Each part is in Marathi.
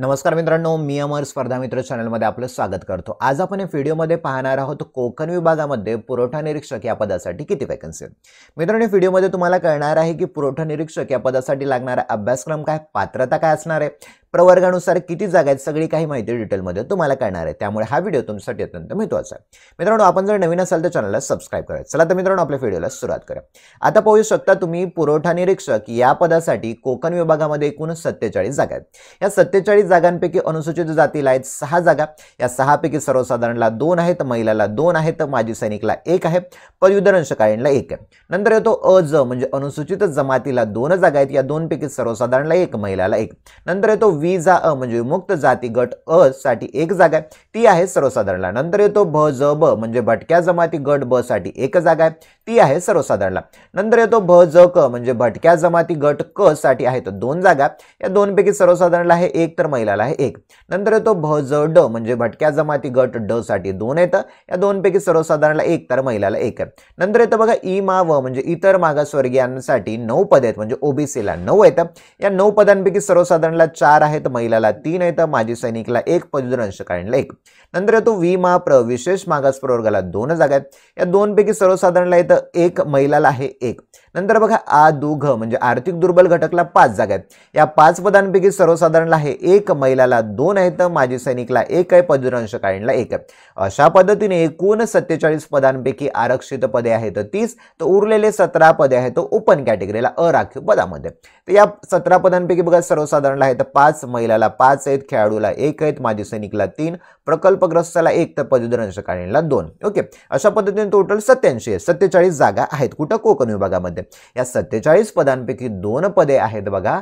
नमस्कार मित्रांनो मी अमर स्पर्धा मित्र चॅनलमध्ये आपलं स्वागत करतो आज आपण या व्हिडिओमध्ये पाहणार आहोत कोकण विभागामध्ये पुरवठा निरीक्षक या पदासाठी किती वॅकन्सी आहेत मित्रांनो व्हिडिओमध्ये तुम्हाला कळणार आहे की पुरवठा निरीक्षक या पदासाठी लागणारा अभ्यासक्रम काय पात्रता काय असणार आहे प्रवर्गानुसार किती जागा आहेत सगळी काही माहिती डिटेलमध्ये तुम्हाला कळणार आहे त्यामुळे हा व्हिडिओ तुमच्यासाठी अत्यंत महत्त्वाचा आहे मित्रांनो आपण जर नवीन असाल तर चॅनलला सबस्क्राईब करा चला तर मित्रांनो आपल्या व्हिडिओला सुरुवात करा आता पाहू शकता तुम्ही पुरवठा निरीक्षक या पदासाठी कोकण विभागामध्ये एकूण सत्तेचाळीस जागा आहेत या सत्तेचाळीस जागांपैकी अनुसूचित जातीला आहेत सहा जागा या सहापैकी सर्वसाधारणला दोन आहेत महिलाला दोन आहेत माजी सैनिकला एक आहे पदवीधर अंशकालीनला एक आहे नंतर येतो अ ज म्हणजे अनुसूचित जमातीला दोन जागा आहेत या दोनपैकी सर्वसाधारणला एक महिलाला एक नंतर येतो जा अ म्हणजे मुक्त जाती गट अ साठी एक जागा आहे ती आहे सर्वसाधारणला नंतर येतो भ ज ब म्हणजे भटक्या जमाती गट ब साठी एक जागा आहे ती आहे सर्वसाधारणला नंतर येतो भ ज क म्हणजे भटक्या जमाती गट क साठी आहे तर दोन जागा या दोनपैकी सर्वसाधारणला आहे एक तर महिलाला आहे एक नंतर येतो भ ज ड म्हणजे भटक्या जमाती गट ड साठी दोन येतं या दोनपैकी सर्वसाधारणला एक तर महिलाला एक आहे नंतर येतो बघा ई मा व म्हणजे इतर मागासवर्गीयांसाठी नऊ पदे आहेत म्हणजे ओबीसीला नऊ येतं या नऊ पदांपैकी सर्वसाधारणला चार आहे आहेत महिलाला तीन आहेत माजी सैनिकला एक पदवीधर काढला एक नंतर येतो वी मा प्र विशेष मागास प्रवर्गाला दोन जागा आहेत या दोनपैकी सर्वसाधारणला येतं एक महिलाला आहे एक नंतर बघा आ दु घ म्हणजे आर्थिक दुर्बल घटकला पाच जागा आहेत या पाच पदांपैकी सर्वसाधारणला आहे एक महिलाला दोन आहेत माजी सैनिकला एक आहे पदवीधर अंशकालीनला एक आहे अशा पद्धतीने एकूण सत्तेचाळीस पदांपैकी आरक्षित पदे आहेत तीस तर उरलेले सतरा पदे आहेत ओपन कॅटेगरीला अराखीव पदामध्ये तर या सतरा पदांपैकी बघा सर्वसाधारणला आहेत पाच महिलाला पाच आहेत खेळाडूला एक आहेत माजी सैनिकला तीन प्रकल्पग्रस्ताला एक तर पदवीधर दोन ओके अशा पद्धतीने टोटल सत्याऐंशी आहे सत्तेचाळीस जागा आहेत कुठं कोकण विभागामध्ये या सत्तेचाळीस पदांपैकी दोन पदे आहेत बघा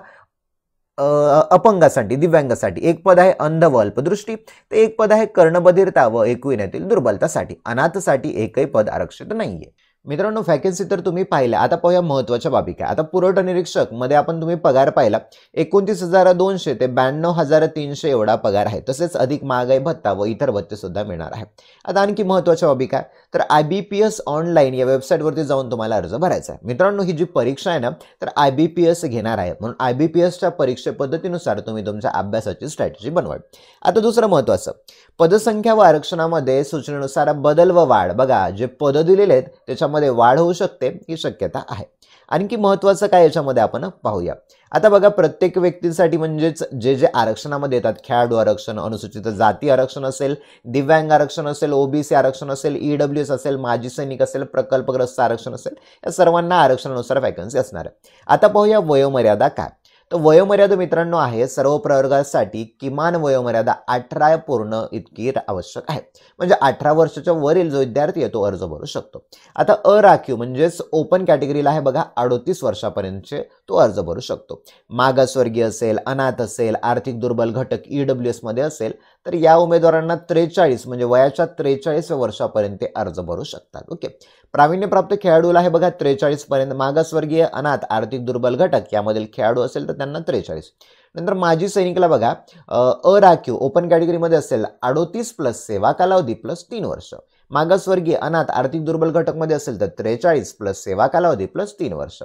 अपंगासाठी दिव्यांगासाठी एक पद आहे अंध व अल्पदृष्टी तर एक पद आहे कर्णबधीरता व एकविण्यातील दुर्बलतासाठी अनाथसाठी एकही पद आरक्षित नाहीये मित्रांनो व्हॅकन्सी तर तुम्ही पाहिल्या आता पाहूया महत्वाच्या बाबी काय आता पुरवठा निरीक्षक मध्ये आपण तुम्ही पगार पाहिला एकोणतीस हजार दोनशे ते ब्याण्णव हजार तीनशे एवढा पगार आहे तसेच अधिक महागाई भत्ता व इतर भत्ते सुद्धा मिळणार आहे आता आणखी महत्वाच्या बाबी काय तर I B P S online या वेबसाईटवरती जाऊन तुम्हाला अर्ज भरायचा आहे मित्रांनो ही जी परीक्षा आहे ना तर आय बी पी एस घेणार आहे म्हणून आय बी पी एसच्या परीक्षे पद्धतीनुसार तुम्ही तुमच्या अभ्यासाची स्ट्रॅटेजी बनवा आता दुसरं महत्वाचं पदसंख्या व आरक्षणामध्ये सूचनेनुसार बदल व वाढ बघा जे पद दिलेले आहेत त्याच्या याच्यामध्ये वाढ होऊ शकते ही शक्यता आहे आणखी महत्त्वाचं काय याच्यामध्ये आपण पाहूया आता बघा प्रत्येक व्यक्तीसाठी म्हणजेच जे जे आरक्षणामध्ये येतात खेळाडू आरक्षण अनुसूचित जाती आरक्षण असेल दिव्यांग आरक्षण असेल ओबीसी आरक्षण असेल ईडब्ल्यू एस असेल माजी सैनिक असेल प्रकल्पग्रस्त आरक्षण असेल या सर्वांना आरक्षणानुसार वॅकन्सी असणार आहे आता पाहूया वयोमर्यादा काय तर वयोमर्यादा मित्रांनो आहे सर्व प्रवर्गासाठी किमान वयोमर्यादा अठरा पूर्ण इतकी आवश्यक आहे म्हणजे अठरा वर्षाच्या वरील जो विद्यार्थी आहे तो अर्ज भरू शकतो आता अराखीव म्हणजेच ओपन कॅटेगरीला आहे बघा अडोतीस वर्षापर्यंतचे तो अर्ज भरू शकतो मागासवर्गीय असेल अनाथ असेल आर्थिक दुर्बल घटक ईडब्ल्यू e एसमध्ये असेल तर या उमेदवारांना त्रेचाळीस म्हणजे वयाच्या त्रेचाळीस वर्षापर्यंत अर्ज भरू शकतात ओके प्रावीण्यप्राप्त खेळाडूला हे बघा त्रेचाळीसपर्यंत मागासवर्गीय अनाथ आर्थिक दुर्बल घटक यामधील खेळाडू असेल तर त्यांना त्रेचाळीस नंतर माजी सैनिकला बघा अ राखीव ओपन कॅटेगरीमध्ये असेल अडोतीस प्लस सेवा कालावधी प्लस तीन वर्ष मागासवर्गीय अनाथ आर्थिक दुर्बल घटकमध्ये असेल तर त्रेचाळीस प्लस सेवा कालावधी प्लस तीन वर्ष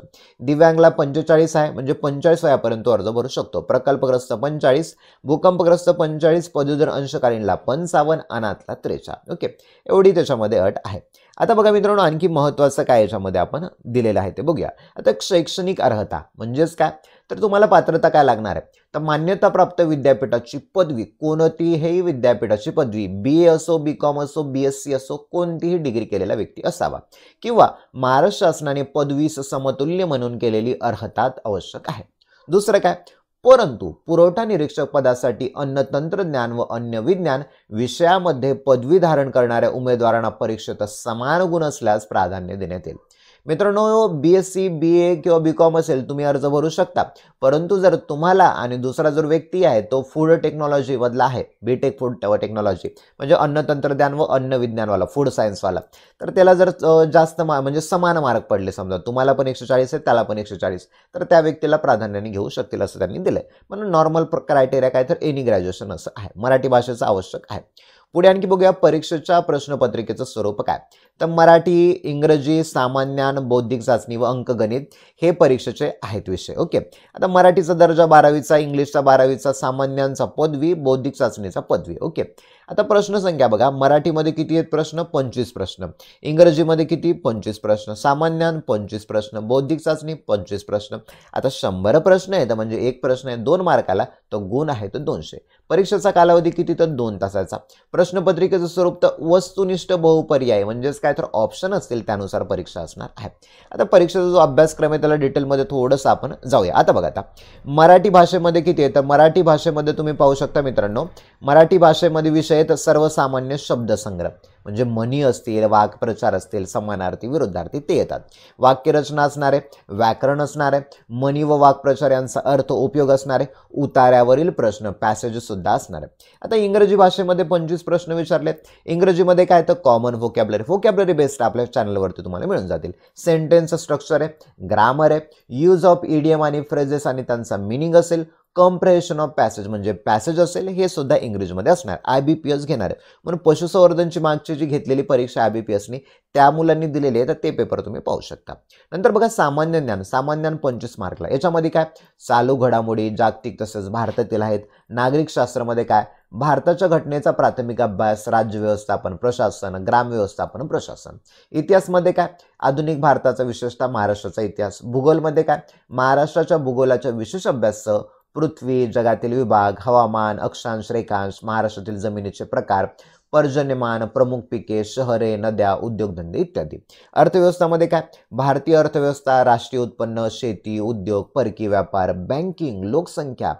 दिव्यांगला पंचेचाळीस आहे म्हणजे पंचाळीस वयापर्यंत अर्ज भरू शकतो प्रकल्पग्रस्त पंचाळीस भूकंपग्रस्त पंचाळीस पदवीधर अंशकालीनला पंचावन्न अनाथला त्रेचाळ ओके एवढी त्याच्यामध्ये अट आहे आता बघा मित्रांनो आणखी महत्त्वाचं काय याच्यामध्ये आपण दिलेलं आहे ते बघूया आता शैक्षणिक अर्हता म्हणजेच काय तर तुम्हाला पात्रता काय लागणार आहे तर मान्यताप्राप्त विद्यापीठाची पदवी कोणतीही विद्यापीठाची पदवी बी ए असो बी कॉम असो बी एस सी असो कोणतीही डिग्री केलेला व्यक्ती असावा किंवा महाराष्ट्र शासनाने पदवीस समतुल्य म्हणून केलेली अर्हतात आवश्यक आहे दुसरं काय परंतु पुरवठा निरीक्षक पदासाठी अन्न तंत्रज्ञान व अन्य विज्ञान विषयामध्ये पदवी धारण करणाऱ्या उमेदवारांना परीक्षेत समान गुण असल्यास प्राधान्य देण्यात येईल मित्रांनो बी एस सी बी ए किंवा बी कॉम असेल तुम्ही अर्ज भरू शकता परंतु जर तुम्हाला आणि दुसरा जो व्यक्ती आहे तो फूड टेक्नॉलॉजीमधला आहे बी टेक फूड टेक्नॉलॉजी म्हणजे अन्न तंत्रज्ञान व अन्न विज्ञानवाला फूड सायन्सवाला तर त्याला जर जास्त मा म्हणजे समान मार्क पडले समजा तुम्हाला पण एकशे चाळीस आहे त्याला पण एकशे चाळीस तर त्या व्यक्तीला प्राधान्याने घेऊ शकतील असं त्यांनी दिलं म्हणून नॉर्मल क्रायटेरिया काय तर एनी ग्रॅज्युएशन असं आहे मराठी भाषेचं आवश्यक आहे पुढे आणखी बघूया परीक्षेच्या प्रश्नपत्रिकेचं स्वरूप काय तर मराठी इंग्रजी सामान्यान बौद्धिक चाचणी व अंकगणित हे परीक्षेचे आहेत विषय ओके आता मराठीचा दर्जा बारावीचा इंग्लिशचा बारावीचा सामान्यांचा पदवी बौद्धिक चाचणीचा पदवी ओके आता प्रश्न संख्या बघा मराठीमध्ये किती आहेत प्रश्न पंचवीस प्रश्न इंग्रजीमध्ये किती पंचवीस प्रश्न सामान्यान पंचवीस प्रश्न बौद्धिक चाचणी पंचवीस प्रश्न आता शंभर प्रश्न आहेत म्हणजे एक प्रश्न आहे दोन मार्काला तो गुण आहे तो दोनशे परीक्षेचा कालावधी किती तर दोन तासाचा प्रश्नपत्रिकेचं स्वरूप तर वस्तुनिष्ठ बहुपर्याय म्हणजेच काय तर ऑप्शन असतील त्यानुसार परीक्षा असणार आहे आता परीक्षेचा जो अभ्यासक्रम आहे त्याला डिटेलमध्ये थोडंसं आपण जाऊया आता बघा आता मराठी भाषेमध्ये किती आहे तर मराठी भाषेमध्ये तुम्ही पाहू शकता मित्रांनो मराठी भाषेमध्ये विषय तर सर्वसामान्य शब्दसंग्रह म्हणजे मनी असतील वाक्प्रचार असतील समानार्थी विरुद्धार्थी ते येतात वाक्यरचना असणारे व्याकरण असणारे मनी व वाक्प्रचार यांचा अर्थ उपयोग असणारे उतार्यावरील प्रश्न पॅसेजसुद्धा असणारे आता इंग्रजी भाषेमध्ये पंचवीस प्रश्न विचारले इंग्रजीमध्ये काय तर कॉमन व्होकॅबलरी व्होकॅबलरी बेस्ड आपल्या चॅनलवरती तुम्हाला मिळून जातील सेंटेन्स स्ट्रक्चर आहे ग्रामर आहे यूज ऑफ इडियम आणि फ्रेजेस आणि त्यांचा मिनिंग असेल कम्प्रेशन ऑफ पॅसेज म्हणजे पॅसेज असेल हे सुद्धा इंग्रजीमध्ये असणार आय बी पी एस घेणार आहे म्हणून पशुसंवर्धनची मागची जी घेतलेली परीक्षा आय बी पी एसनी त्या मुलांनी दिलेली आहे तर ते पेपर तुम्ही पाहू शकता नंतर बघा सामान्य ज्ञान सामान्य ज्ञान पंचवीस मार्कला याच्यामध्ये काय चालू घडामोडी जागतिक तसंच भारतातील आहेत नागरिक शास्त्रामध्ये काय भारताच्या घटनेचा प्राथमिक अभ्यास राज्य व्यवस्थापन प्रशासन ग्राम व्यवस्थापन प्रशासन इतिहासमध्ये काय आधुनिक भारताचा विशेषतः महाराष्ट्राचा इतिहास भूगोलमध्ये काय महाराष्ट्राच्या भूगोलाच्या विशेष अभ्यासाचं पृथ्वी जगातील विभाग हवामान अक्षांश रेखांश महाराष्ट्रातील जमिनीचे प्रकार पर्जन्यमान प्रमुख पिके शहरे नद्या उद्योगधंदे इत्यादी अर्थव्यवस्थामध्ये काय भारतीय अर्थव्यवस्था राष्ट्रीय उत्पन्न शेती उद्योग परकी व्यापार बँकिंग लोकसंख्या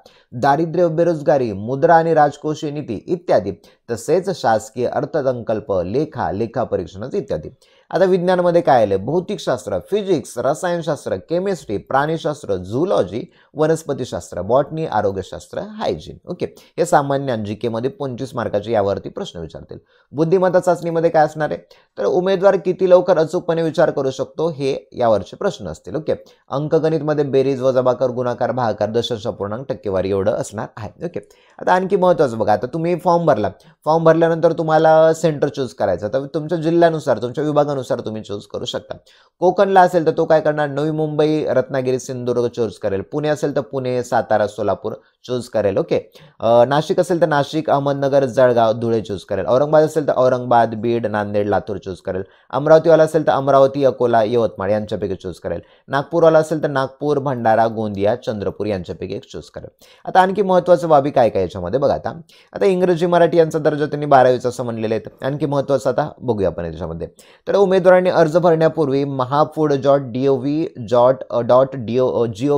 दारिद्र्य बेरोजगारी मुद्रा आणि राजकोषीय नीती इत्यादी तसेच शासकीय अर्थसंकल्प लेखा लेखा परीक्षणच इत्यादी आता विज्ञानमध्ये काय आलं भौतिकशास्त्र फिजिक्स रसायनशास्त्र केमिस्ट्री प्राणीशास्त्र झुलॉजी वनस्पतीशास्त्र बॉटनी आरोग्यशास्त्र हायजीन ओके हे सामान्य जी केमध्ये पंचवीस मार्काचे यावरती प्रश्न विचारतील बुद्धिमत्ता चाचणीमध्ये काय असणार आहे तर उमेदवार किती लवकर अचूकपणे विचार करू शकतो हे यावरचे प्रश्न असतील ओके अंकगणितमध्ये बेरीज वजाबाकर गुणाकार भागाकार दशांश पूर्णांक टक्केवारी एवढं असणार आहे ओके आता आणखी महत्त्वाचं बघा आता तुम्ही फॉर्म भरला फॉर्म भरल्यानंतर तुम्हाला सेंटर चूज करायचं तर तुमच्या जिल्ह्यानुसार तुमच्या विभागानुसार तुम्ही चूज करू शकता कोकणला असेल तर तो काय करणार नवी मुंबई रत्नागिरी सिंधुदुर्ग चूज करेल पुणे असेल तर पुणे सातारा सोलापूर चूज करेल ओके नाशिक असेल तर नाशिक अहमदनगर जळगाव धुळे चूज करेल औरंगाबाद असेल तर औरंगाबाद बीड नांदेड लातूर चूज करेल अमरावतीवाला असेल तर अमरावती अकोला यवतमाळ यांच्यापैकी चूज करेल नागपूरवाला असेल तर नागपूर भंडारा गोंदिया चंद्रपूर यांच्यापैकी एक चूज करेल आता आणखी महत्त्वाचं बाबी काय काय याच्यामध्ये बघा आता आता इंग्रजी मराठी यांचा दर जर त्यांनी बारावीचं असं म्हणलेलं आहे आणखी महत्त्वाचं आता बघूया आपण याच्यामध्ये तर उमेदवारांनी अर्ज भरण्यापूर्वी महापूड dot D O V dot dot D O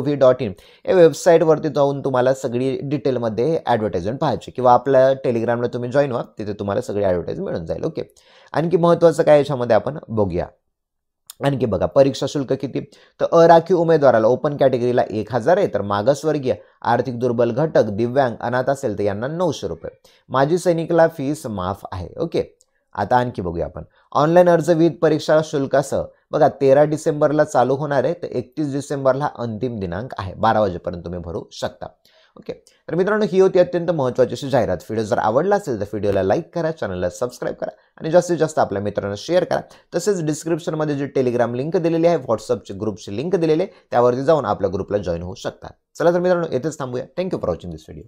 V dot in या वेबसाईटवरती जाऊन तुम्हाला सगळी डिटेलमध्ये ॲडव्हर्टाइजमेंट पाहायची किंवा आपल्या टेलिग्रामला तुम्ही जॉईन व्हा तिथे तुम्हाला सगळी ॲडव्हर्टाईज मिळून जाईल ओके आणखी महत्त्वाचं काय याच्यामध्ये आपण बघूया आणखी बघा परीक्षा शुल्क किती तर अराखी उमेदवाराला ओपन कॅटेगरीला एक हजार आहे तर मागासवर्गीय आर्थिक दुर्बल घटक दिव्यांग अनाथ असेल तर यांना नऊशे रुपये माजी सैनिकला फीस माफ आहे ओके आता आणखी बघूया आपण ऑनलाईन अर्जविद परीक्षा शुल्कासह बघा तेरा डिसेंबरला चालू होणार आहे तर एकतीस डिसेंबरला अंतिम दिनांक आहे बारा वाजेपर्यंत तुम्ही भरू शकता ओके तर मित्रांनो ही होती अत्यंत महत्त्वाची अशी जाहिरात व्हिडिओ जर आवडला असेल तर व्हिडिओला लाईक करा चॅनलला सबस्क्राईब करा आणि जास्तीत जास्त आपल्या मित्रांना शेअर करा तसेच डिस्क्रिप्शनमध्ये जे टेलिग्राम लिंक दिलेली आहे व्हॉट्सअपचे ग्रुपची लिंक दिलेली आहे त्यावरती जाऊन आपल्या ग्रुपला जॉईन होऊ शकतात चला तर मित्रांनो येथेच थांबूया thank you for watching this video